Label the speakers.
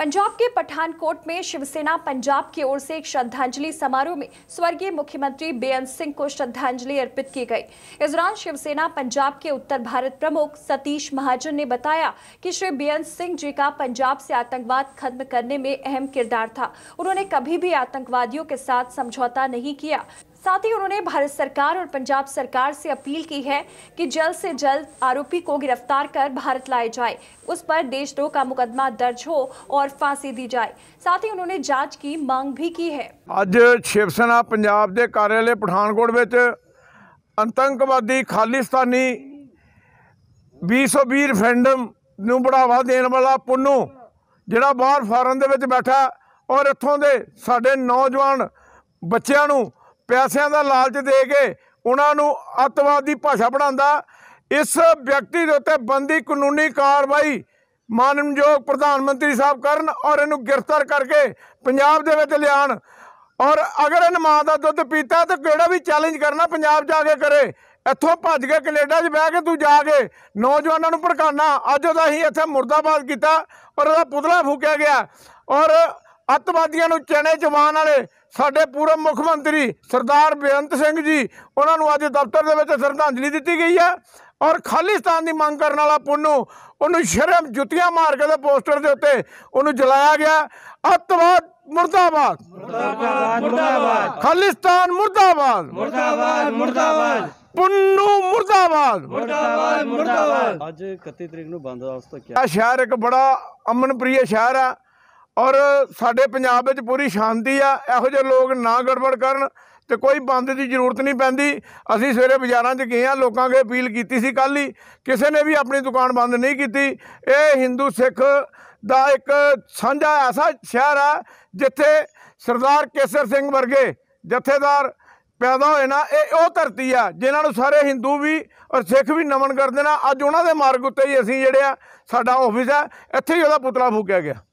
Speaker 1: पंजाब के पठानकोट में शिवसेना पंजाब की ओर से एक श्रद्धांजलि समारोह में स्वर्गीय मुख्यमंत्री बेअंत सिंह को श्रद्धांजलि अर्पित की गई इस दौरान शिवसेना पंजाब के उत्तर भारत प्रमुख सतीश महाजन ने बताया कि श्री बेअंत सिंह जी का पंजाब से आतंकवाद खत्म करने में अहम किरदार था उन्होंने कभी भी आतंकवादियों के साथ समझौता नहीं किया साथ ही उन्होंने भारत सरकार और पंजाब सरकार से अपील की है कि जल्द से जल्द आरोपी को गिरफ्तार कर भारत लाया जाए उस पर देशद्रोह का मुकदमा दर्ज हो और फांसी दी जाए साथ ही उन्होंने जांच की मांग भी की है
Speaker 2: आज शिवसेना पंजाब ਦੇ कार्यालय पठानकोट ਵਿੱਚ ਅੰਤੰਕਵਾਦੀ ਖਾਲਿਸਤਾਨੀ 220 ਰੈਫਰੈਂਡਮ ਨੂੰ ਬੜਾਵਾ ਦੇਣ ਵਾਲਾ ਪੁੰਨੂ ਜਿਹੜਾ ਬਾਹਰ ਫਾਰਮ ਦੇ ਵਿੱਚ ਬੈਠਾ ਔਰ ਇੱਥੋਂ ਦੇ ਸਾਡੇ ਨੌਜਵਾਨ ਬੱਚਿਆਂ ਨੂੰ ਪੈਸਿਆਂ ਦਾ ਲਾਲਚ ਦੇ ਕੇ ਉਹਨਾਂ ਨੂੰ ਅਤਵਾਦੀ ਭਾਸ਼ਾ ਬਣਾਉਂਦਾ ਇਸ ਵਿਅਕਤੀ ਦੇ ਉੱਤੇ ਬੰਦੀ ਕਾਨੂੰਨੀ ਕਾਰਵਾਈ ਮਾਨਯੋਗ ਪ੍ਰਧਾਨ ਮੰਤਰੀ ਸਾਹਿਬ ਕਰਨ ਔਰ ਇਹਨੂੰ ਗ੍ਰਿਫਤਾਰ ਕਰਕੇ ਪੰਜਾਬ ਦੇ ਵਿੱਚ ਲਿਆਣ ਔਰ ਅਗਰ ਇਹਨ ਮਾਂ ਦਾ ਦੁੱਧ ਪੀਤਾ ਤਾਂ ਕਿਹੜਾ ਵੀ ਚੈਲੰਜ ਕਰਨਾ ਪੰਜਾਬ ਜਾ ਕੇ ਕਰੇ ਇੱਥੋਂ ਭੱਜ ਕੇ ਕੈਨੇਡਾ 'ਚ ਬਹਿ ਕੇ ਤੂੰ ਜਾ ਕੇ ਨੌਜਵਾਨਾਂ ਨੂੰ ਭੜਕਾਣਾ ਅੱਜ ਉਹਦਾ ਹੀ ਇੱਥੇ ਮੁਰਦਾਬਾਦ ਕੀਤਾ ਔਰ ਉਹਦਾ ਪੁਤਲਾ ਫੂਕਿਆ ਗਿਆ ਔਰ ਅੱਤਵਾਦੀਆਂ ਨੂੰ ਚਣੇ ਜਵਾਨ ਵਾਲੇ ਸਾਡੇ ਪੂਰਬ ਮੁੱਖ ਮੰਤਰੀ ਸਰਦਾਰ ਬੇਅੰਤ ਸਿੰਘ ਜੀ ਉਹਨਾਂ ਨੂੰ ਅੱਜ ਦਫ਼ਤਰ ਦੇ ਵਿੱਚ ਸ਼ਰਧਾਂਜਲੀ ਦਿੱਤੀ ਗਈ ਹੈ ਔਰ ਖਾਲਿਸਤਾਨ ਦੀ ਮੰਗ ਕਰਨ ਵਾਲਾ ਪੁੰਨੂ ਉਹਨੂੰ ਸ਼ਰਮ ਜੁੱਤੀਆਂ ਮਾਰ ਕੇ ਦੇ ਪੋਸਟਰ ਦੇ ਉੱਤੇ ਉਹਨੂੰ ਜਲਾਇਆ ਗਿਆ ਅੱਤਵਾਦ ਮੁਰਦਾਬਾਦ ਮੁਰਦਾਬਾਦ ਖਾਲਿਸਤਾਨ ਮੁਰਦਾਬਾਦ ਮੁਰਦਾਬਾਦ ਮੁਰਦਾਬਾਦ ਪੁੰਨੂ ਮੁਰਦਾਬਾਦ ਮੁਰਦਾਬਾਦ ਮੁਰਦਾਬਾਦ ਅੱਜ 31 ਤਰੀਕ ਨੂੰ ਬੰਦ ਦਾ ਤੋਂ ਕਿਹਾ ਸ਼ਹਿਰ ਇੱਕ ਬੜਾ ਅਮਨਪ੍ਰੀਅ ਸ਼ਹਿਰ ਆ ਔਰ ਸਾਡੇ ਪੰਜਾਬ ਵਿੱਚ ਪੂਰੀ ਸ਼ਾਂਤੀ ਆ ਇਹੋ ਜਿਹੇ ਲੋਕ ਨਾ ਗੜਬੜ ਕਰਨ ਤੇ ਕੋਈ ਬੰਦ ਦੀ ਜ਼ਰੂਰਤ ਨਹੀਂ ਪੈਂਦੀ ਅਸੀਂ ਸਵੇਰੇ ਬਾਜ਼ਾਰਾਂ 'ਚ ਗਏ ਆ ਲੋਕਾਂ ਅੱਗੇ ਅਪੀਲ ਕੀਤੀ ਸੀ ਕੱਲ ਹੀ ਕਿਸੇ ਨੇ ਵੀ ਆਪਣੀ ਦੁਕਾਨ ਬੰਦ ਨਹੀਂ ਕੀਤੀ ਇਹ ਹਿੰਦੂ ਸਿੱਖ ਦਾ ਇੱਕ ਸਾਂਝਾ ਐਸਾ ਸ਼ਹਿਰ ਆ ਜਿੱਥੇ ਸਰਦਾਰ ਕੇਸਰ ਸਿੰਘ ਵਰਗੇ ਜਥੇਦਾਰ ਪੈਦਾ ਹੋਏ ਨਾ ਇਹ ਉਹ ਧਰਤੀ ਆ ਜਿਨ੍ਹਾਂ ਨੂੰ ਸਾਰੇ ਹਿੰਦੂ ਵੀ ਔਰ ਸਿੱਖ ਵੀ ਨਮਨ ਕਰਦੇ ਨਾ ਅੱਜ ਉਹਨਾਂ ਦੇ ਮਾਰਗ ਉੱਤੇ ਹੀ ਅਸੀਂ ਜਿਹੜੇ ਆ ਸਾਡਾ ਆਫਿਸ ਆ ਇੱਥੇ ਹੀ ਉਹਦਾ ਪੁਤਲਾ ਫੂਕਿਆ ਗਿਆ